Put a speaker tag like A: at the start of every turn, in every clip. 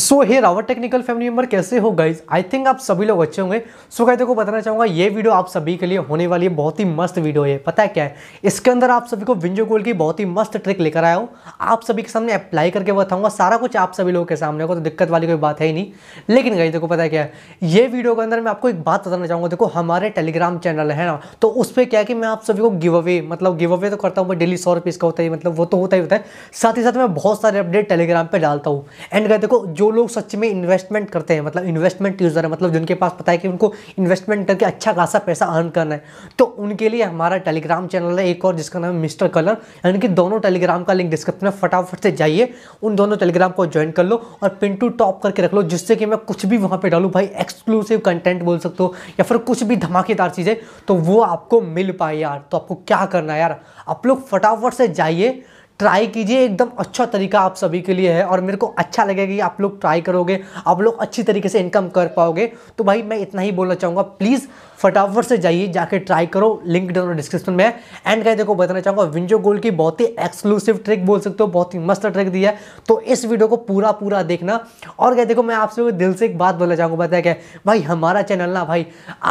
A: सो hey Rawat technical family member कैसे हो guys I think आप सभी लोग अच्छे होंगे सो so, गाइज देखो बताना चाहूँगा ये वीडियो आप सभी के लिए होने वाली है बहुत ही मस्त वीडियो है पता है क्या है इसके अंदर आप सभी को विंजो गोल की बहुत ही मस्त ट्रिक लेकर आया हूँ आप सभी के सामने अप्लाई करके बताऊँगा सारा कुछ आप सभी लोगों के सामने होगा तो दिक्कत वाली कोई बात है ही नहीं लेकिन गाइज देखो पता है क्या है ये वीडियो के अंदर मैं आपको एक बात बताना चाहूँगा देखो हमारे टेलीग्राम चैनल है ना तो उस पर क्या है कि मैं आप सभी को गिव अवे मतलब गिव अवे तो करता हूँ डेली सौ रुपीज़ का होता है मतलब वो तो होता ही होता है साथ ही साथ मैं बहुत सारे अपडेट टेलीग्राम पर डालता हूँ एंड गाइज देखो जो जो लोग सच में इन्वेस्टमेंट करते हैं मतलब इन्वेस्टमेंट यूज़र है मतलब जिनके पास पता है कि उनको इन्वेस्टमेंट करके अच्छा खासा पैसा अर्न करना है तो उनके लिए हमारा टेलीग्राम चैनल है एक और जिसका नाम है मिस्टर कलर यानी कि दोनों टेलीग्राम का लिंक डिस्क्रिप्शन में फटाफट से जाइए उन दोनों टेलीग्राम को ज्वाइन कर लो और पिंटू टॉप करके रख लो जिससे कि मैं कुछ भी वहाँ पर डालू भाई एक्सक्लूसिव कंटेंट बोल सकते हो या फिर कुछ भी धमाकेदार चीज़ें तो वो आपको मिल पाए यार तो आपको क्या करना है यार आप लोग फटाफट से जाइए ट्राई कीजिए एकदम अच्छा तरीका आप सभी के लिए है और मेरे को अच्छा लगेगा कि आप लोग ट्राई करोगे आप लोग अच्छी तरीके से इनकम कर पाओगे तो भाई मैं इतना ही बोलना चाहूँगा प्लीज़ फटाफट से जाइए जाके ट्राई करो लिंक डाउन डिस्क्रिप्शन में एंड कहीं देखो बताना चाहूँगा विंजो गोल्ड की बहुत ही एक्सक्लूसिव ट्रिक बोल सकते हो बहुत ही मस्त ट्रिक दी है तो इस वीडियो को पूरा पूरा देखना और कहीं देखो मैं आप सभी दिल से एक बात बोलना चाहूँगा बताया क्या भाई हमारा चैनल ना भाई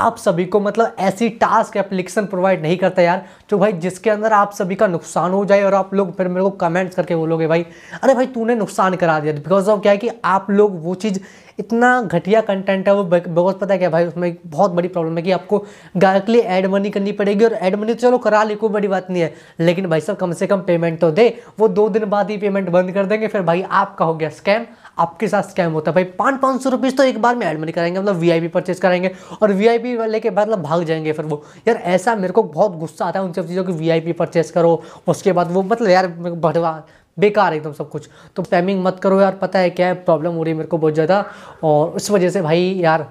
A: आप सभी को मतलब ऐसी टास्क एप्लीकेशन प्रोवाइड नहीं करता यार जो भाई जिसके अंदर आप सभी का नुकसान हो जाए और आप लोग फिर मेरे को कमेंट्स करके बोलोगे भाई अरे भाई तूने नुकसान करा दिया बिकॉज ऑफ क्या है कि आप लोग वो चीज़ इतना घटिया कंटेंट है वो बहुत पता है क्या भाई उसमें बहुत बड़ी प्रॉब्लम है कि आपको गायक लिए एड मनी करनी पड़ेगी और एड मनी तो चलो करा ले कोई बड़ी बात नहीं है लेकिन भाई साहब कम से कम पेमेंट तो दे वो दो दिन बाद ही पेमेंट बंद कर देंगे फिर भाई आपका हो गया स्कैम आपके साथ स्कैम होता है भाई पाँच पाँच सौ रुपीज़ तो एक बार में एड मनी कराएंगे मतलब वी आई परचेज कराएंगे और वी आई पी लेके मतलब भाग जाएंगे फिर वो यार ऐसा मेरे को बहुत गुस्सा आता है उन सब चीज़ों की वी आई पी परचेज करो उसके बाद वो मतलब यार बढ़वा बेकार एकदम सब कुछ तो टाइमिंग मत करो यार पता है क्या है प्रॉब्लम हो रही है मेरे को बहुत ज़्यादा और उस वजह से भाई यार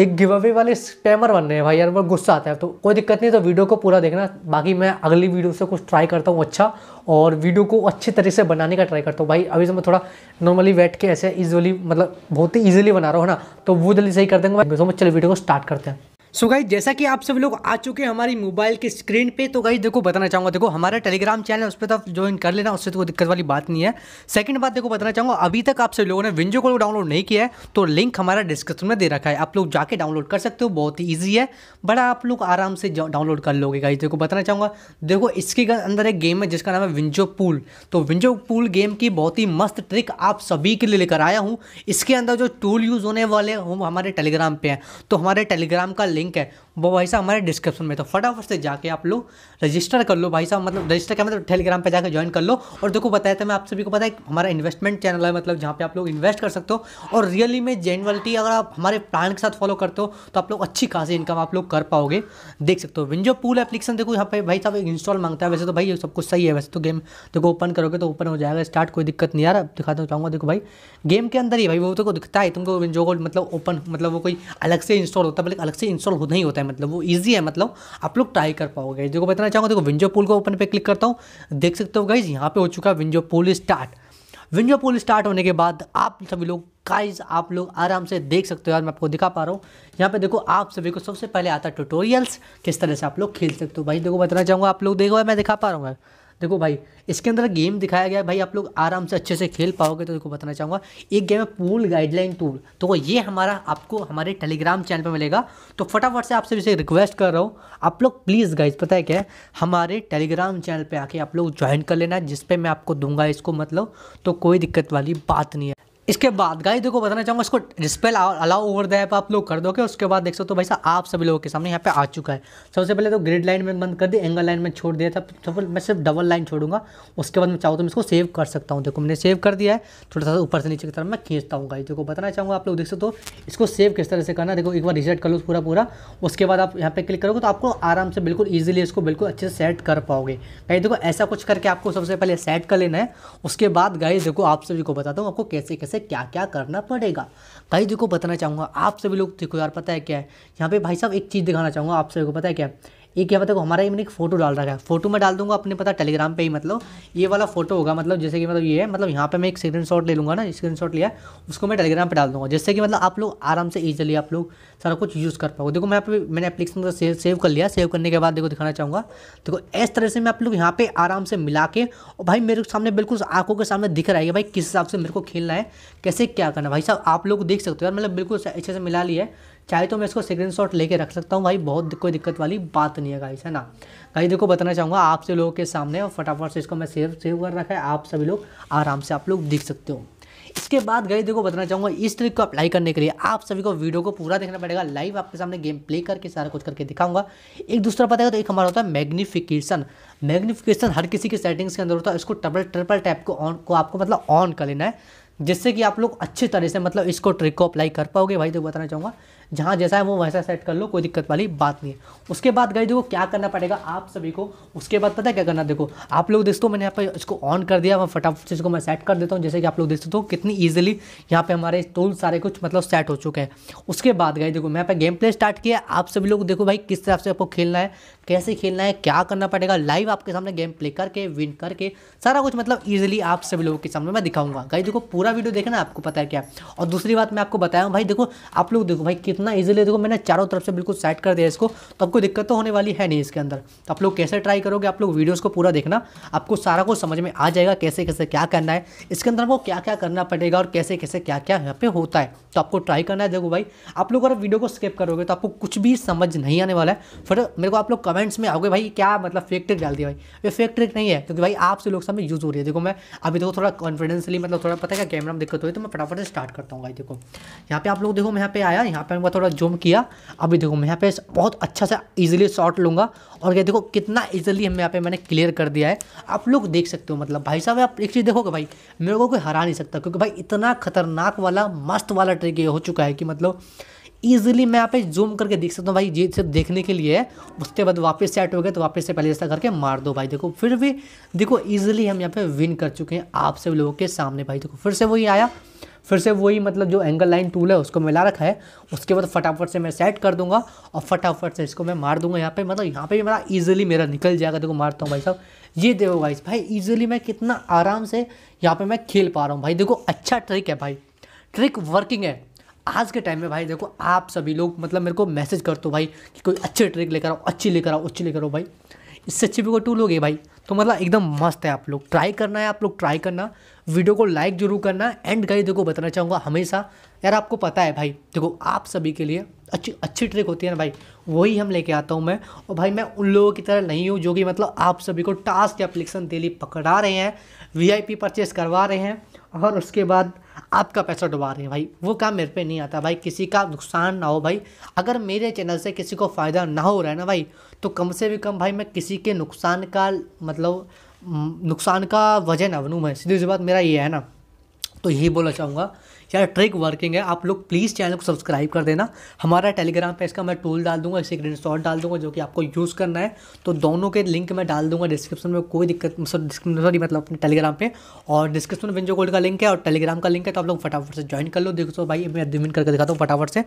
A: एक गिव अवे वाले स्पैमर बन रहे हैं भाई यार मैं गुस्सा आता है तो कोई दिक्कत नहीं तो वीडियो को पूरा देखना बाकी मैं अगली वीडियो से कुछ ट्राई करता हूँ अच्छा और वीडियो को अच्छे तरीके से बनाने का ट्राई करता हूँ भाई अभी से मैं थोड़ा नॉर्मली बैठ के ऐसे ईजिली मतलब बहुत ही ईजिली बना रहा हूँ ना तो वो जल्दी सही कर देंगे तो चलो वीडियो को स्टार्ट करते हैं सो गाई जैसा कि आप सब लोग आ चुके हैं हमारी मोबाइल के स्क्रीन पे तो गाइज देखो बताना चाहूँगा देखो हमारा टेलीग्राम चैनल उस पर तो ज्वाइन कर लेना उससे तो कोई दिक्कत वाली बात नहीं है सेकंड बात देखो बताना चाहूँगा अभी तक आप सब लोगों ने विंजो को डाउनलोड नहीं किया है तो लिंक हमारा डिस्क्रिप्शन में दे रखा है आप लोग जाके डाउनलोड कर सकते हो बहुत ही ईजी है बड़ा आप लोग आराम से डाउनलोड कर लोगे गाई देखो बताना चाहूँगा देखो इसके अंदर एक गेम है जिसका नाम है विंजो पूल तो विंजो पूल गेम की बहुत ही मस्त ट्रिक आप सभी के लिए लेकर आया हूँ इसके अंदर जो टूल यूज़ होने वाले हमारे टेलीग्राम पर हैं तो हमारे टेलीग्राम का लिंक que वो भाई साहब हमारे डिस्क्रिप्शन में तो फटाफट से जाके आप लोग रजिस्टर कर लो भाई साहब मतलब रजिस्टर क्या मतलब टेलीग्राम पे जाकर ज्वाइन कर लो और देखो बताया था मैं आप सभी को पता है हमारा इन्वेस्टमेंट चैनल है मतलब जहाँ पे आप लोग इन्वेस्ट कर सकते हो और रियली में जेनवलिटी अगर आप हमारे प्लान के साथ फॉलो करते हो तो आप लोग अच्छी खासी इनकम आप लोग कर पाओगे देख सकते हो विंजो पूल एप्लीकेशन देखो यहाँ पे भाई साहब एक इंस्टॉल मांगता है वैसे तो भाई सब कुछ सही है वैसे तो गेम देखो ओपन करोगे तो ओपन हो जाएगा स्टार्ट कोई दिक्कत नहीं आ यार दिखाना चाहूँगा देखो भाई गेम के अंदर ही भाई वो तो दिखता है तुमको विंजो को मतलब ओपन मतलब वो कोई अलग से इंस्टॉल होता है बल्कि मतलब अलग से इंस्टॉल नहीं होता है है मतलब वो ईजी है मतलब आप लोग ट्राई कर पाओगे देखो बताना चाहूँगा देखो विंजो पुल को ओपन पर क्लिक करता हूँ देख सकते हो गाइज यहाँ पे हो चुका है WinZO pool start WinZO pool start होने के बाद आप सभी लोग काइज आप लोग आराम से देख सकते हो यार मैं आपको दिखा पा रहा हूँ यहाँ पे देखो आप सभी को सबसे पहले आता है ट्यूटोरियल्स किस तरह से आप लोग खेल सकते हो भाई देखो बताना चाहूँगा आप लोग देखो मैं दिखा पा रहा हूँ देखो भाई इसके अंदर गेम दिखाया गया है भाई आप लोग आराम से अच्छे से खेल पाओगे तो देखो बताना चाहूँगा एक गेम है पूल गाइडलाइन टूल तो ये हमारा आपको हमारे टेलीग्राम चैनल पर मिलेगा तो फटाफट से आपसे इसे रिक्वेस्ट कर रहा हूँ आप लोग प्लीज़ गाइज पता है क्या है हमारे टेलीग्राम चैनल पर आके आप लोग ज्वाइन कर लेना जिसपे मैं आपको दूंगा इसको मतलब तो कोई दिक्कत वाली बात नहीं है इसके बाद गाइस देखो बताना चाहूँगा इसको display allow over the app आप लोग कर दोगे उसके बाद देख सकते हो तो भाई साहब आप सभी लोगों के सामने यहाँ पे आ चुका है सबसे पहले तो ग्रिड लाइन में बंद कर दी एंगल लाइन में छोड़ दिया था तो मैं सिर्फ डबल लाइन छोड़ूंगा उसके बाद मैं चाहूँ तो मैं इसको सेव कर सकता हूँ देखो मैंने सेव कर दिया है थोड़ा सा ऊपर से नीचे की तरफ मैं खींचता हूँ गाइस देखो बताना चाहूँगा आप लोग देख सकते हो इसको सेव किस तरह से करना देखो एक बार रिसेट कर लो पूरा पूरा उसके बाद आप यहाँ पे क्लिक करोगे तो आपको आराम से बिल्कुल ईजिली इसको बिल्कुल अच्छे से सेट कर पाओगे गाइस देखो ऐसा कुछ करके आपको सबसे पहले सेट कर लेना है उसके बाद गाइस देखो आप सभी को बताता हूँ आपको कैसे कैसे से क्या क्या करना पड़ेगा भाई देखो बताना चाहूँगा आप सभी लोग देखो यार पता है क्या है यहाँ पे भाई साहब एक चीज़ दिखाना चाहूँगा आप सभी को पता है क्या ये क्या बताओ हमारा ये मैंने एक फोटो डाल रखा है फोटो मैं डाल दूंगा अपने पता टेलीग्राम पे ही मतलब ये वाला फोटो होगा मतलब जैसे कि मतलब ये है मतलब यहाँ पे मैं एक स्क्रीन शॉट ले लूँगा ना स्क्रीन शॉट लिया उसको मैं टेलीग्राम पर डाल दूँगा जिससे कि मतलब आप लोग आराम से ईजिली आप लोग सारा कुछ यूज़ कर पाओ देखो मैं आप पे मैंने एप्लीकेशन से, सेव सेव कर लिया सेव करने के बाद देखो दिखाना चाहूँगा देखो इस तरह से मैं आप लोग यहाँ पे आराम से मिला के और भाई मेरे सामने बिल्कुल आंखों के सामने दिख रहा है भाई किस हिसाब से मेरे को खेलना है कैसे क्या करना भाई साहब आप लोग देख सकते हो यार मतलब बिल्कुल अच्छे से मिला लिया है चाहे तो मैं इसको स्क्रीन शॉट लेके रख सकता हूँ भाई बहुत कोई दिक्कत वाली बात नहीं है गाइस है ना गाइस देखो बताना चाहूँगा आप लोगों के सामने और फटाफट से इसको मैं सेव सेव कर रखा है आप सभी लोग आराम से आप लोग देख सकते हो इसके बाद गाइस देखो बताना चाहूँगा इस ट्रिक को अप्लाई करने के लिए आप सभी को वीडियो को पूरा देखना पड़ेगा लाइव आपके सामने गेम प्ले करके सारा कुछ करके दिखाऊंगा एक दूसरा पता है तो एक हमारा होता है मैग्निफिकेशन मैग्निफिकेशन हर किसी के सेटिंग्स के अंदर होता है इसको डबल ट्रिपल टैप को ऑन को आपको मतलब ऑन कर लेना है जिससे कि आप लोग अच्छे तरह से मतलब इसको ट्रिक को अप्लाई कर पाओगे भाई देखो बताना चाहूँगा जहाँ जैसा है वो वैसा सेट कर लो कोई दिक्कत वाली बात नहीं है उसके बाद गई देखो क्या करना पड़ेगा आप सभी को उसके बाद पता है क्या करना देखो आप लोग दोस्तों मैंने यहाँ पर इसको ऑन कर दिया मैं फटाफट से इसको मैं सेट कर देता हूँ जैसे कि आप लोग देख सकते हो कितनी ईजिली यहाँ पर हमारे टूल सारे कुछ मतलब सेट हो चुके हैं उसके बाद गई देखो मैं यहाँ पर गेम प्ले स्टार्ट किया आप सभी लोग देखो भाई किस तरह से आपको खेलना है कैसे खेलना है क्या करना पड़ेगा लाइव आपके सामने गेम प्ले करके विन करके सारा कुछ मतलब ईजिली आप सभी लोगों के सामने मैं दिखाऊंगा गई देखो पूरा वीडियो देखना आपको पता है क्या और दूसरी बात मैं आपको बताया हूँ भाई देखो आप लोग देखो भाई कितना इतना ईजिली देखो मैंने चारों तरफ से बिल्कुल सेट कर दिया इसको तो आपको दिक्कत तो होने वाली है नहीं इसके अंदर तो आप लोग कैसे ट्राई करोगे आप लोग वीडियोज़ को पूरा देखना आपको सारा कुछ समझ में आ जाएगा कैसे कैसे क्या करना है इसके अंदर आपको क्या क्या करना पड़ेगा और कैसे कैसे क्या क्या यहाँ पे होता है तो आपको ट्राई करना है देखो भाई आप लोग अगर वीडियो को स्किप करोगे तो आपको कुछ भी समझ नहीं आने वाला है फिर मेरे को आप लोग कमेंट्स में आओगे भाई क्या मतलब फेक ट्रिक डाल दिया भाई ये फेक ट्रिक नहीं है क्योंकि भाई आपसे लोग सामने यूज़ हो रही है देखो मैं अभी देखो थोड़ा कॉन्फिडेंसली मतलब थोड़ा पता है क्या कैमरा में दिक्कत हो रही तो मैं फटाफट से स्टार्ट करता हूँ भाई देखो यहाँ पे आप लोग देखो मैं यहाँ पे आया यहाँ पे थोड़ा जूम किया अभी देखो मैं यहाँ पे बहुत अच्छा सा इजीली शॉट लूँगा और ये देखो कितना इजीली हम यहाँ पे मैंने क्लियर कर दिया है आप लोग देख सकते हो मतलब भाई साहब आप एक चीज़ देखोगे भाई मेरे को कोई हरा नहीं सकता क्योंकि भाई इतना खतरनाक वाला मस्त वाला ट्रिक ये हो चुका है कि मतलब ईजिली मैं यहाँ पे जूम करके देख सकता हूँ भाई ये सिर्फ देखने के लिए उसके बाद वापस से हो गए तो वापस से पहले जैसा करके मार दो भाई देखो फिर भी देखो ईजिली हम यहाँ पे विन कर चुके हैं आप सब लोगों के सामने भाई देखो फिर से वही आया फिर से वही मतलब जो एंगल लाइन टूल है उसको मिला रखा है उसके बाद फटाफट से मैं सेट कर दूंगा और फटाफट से इसको मैं मार दूंगा यहाँ पे मतलब यहाँ पे भी मेरा ईजिली मेरा निकल जाएगा देखो मारता हूँ भाई साहब ये देखो भाई भाई ईजिली मैं कितना आराम से यहाँ पर मैं खेल पा रहा हूँ भाई देखो अच्छा ट्रिक है भाई ट्रिक वर्किंग है आज के टाइम में भाई देखो आप सभी लोग मतलब मेरे को मैसेज कर दो भाई कि कोई अच्छे ट्रिक लेकर आओ अच्छी लेकर आओ अच्छी लेकर आओ भाई इससे अच्छी वीडियो टू लोगे भाई तो मतलब एकदम मस्त है आप लोग ट्राई करना है आप लोग ट्राई करना वीडियो को लाइक जरूर करना एंड गाइस देखो बताना चाहूँगा हमेशा यार आपको पता है भाई देखो आप सभी के लिए अच्छी अच्छी ट्रिक होती है ना भाई वही हम लेके आता हूँ मैं और भाई मैं उन लोगों की तरह नहीं हूँ जो कि मतलब आप सभी को टास्क एप्लीकेशन डेली पकड़ा रहे हैं वी पी परचेस करवा रहे हैं और उसके बाद आपका पैसा डुबा रहे हैं भाई वो काम मेरे पे नहीं आता भाई किसी का नुकसान ना हो भाई अगर मेरे चैनल से किसी को फ़ायदा ना हो रहा है ना भाई तो कम से भी कम भाई मैं किसी के नुकसान का मतलब नुकसान का वजह ना बनूँ मैं सीधी सी बात मेरा ये है ना तो यही बोलना चाहूँगा यार ट्रिक वर्किंग है आप लोग प्लीज़ चैनल को सब्सक्राइब कर देना हमारा टेलीग्राम पे इसका मैं टूल डाल दूंगा इसे शॉट डाल दूंगा जो कि आपको यूज़ करना है तो दोनों के लिंक मैं डाल दूंगा डिस्क्रिप्शन में कोई दिक्कत सॉरी मतलब, मतलब अपने टेलीग्राम पर और डिस्क्रिप्शन में विंजो गोल्ड का लिंक है और टेलीग्राम का लिंक है तो आप लोग फटाफट से ज्वाइन कर लो देखो तो भाई मैं दिन करके दिखाता हूँ फटाफट से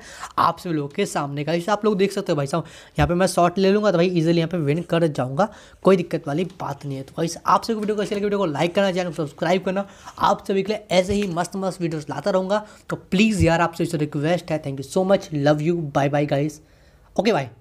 A: आप सभी लोग के सामने का जैसे आप लोग देख सकते हो भाई साहब यहाँ पर मैं शॉर्ट ले लूँगा तो भाई ईजिली यहाँ पर विन कर जाऊँगा कोई दिक्कत वाली बात नहीं है तो भाई आप सभी वीडियो को अच्छी वीडियो को लाइक करना चैनल को सब्सक्राइब करना आप सभी के लिए ऐसे ही मस्त मस्त वीडियोस लाता रहूँगा दूंगा तो प्लीज़ यार आपसे रिक्वेस्ट है thank you so much love you bye bye guys okay bye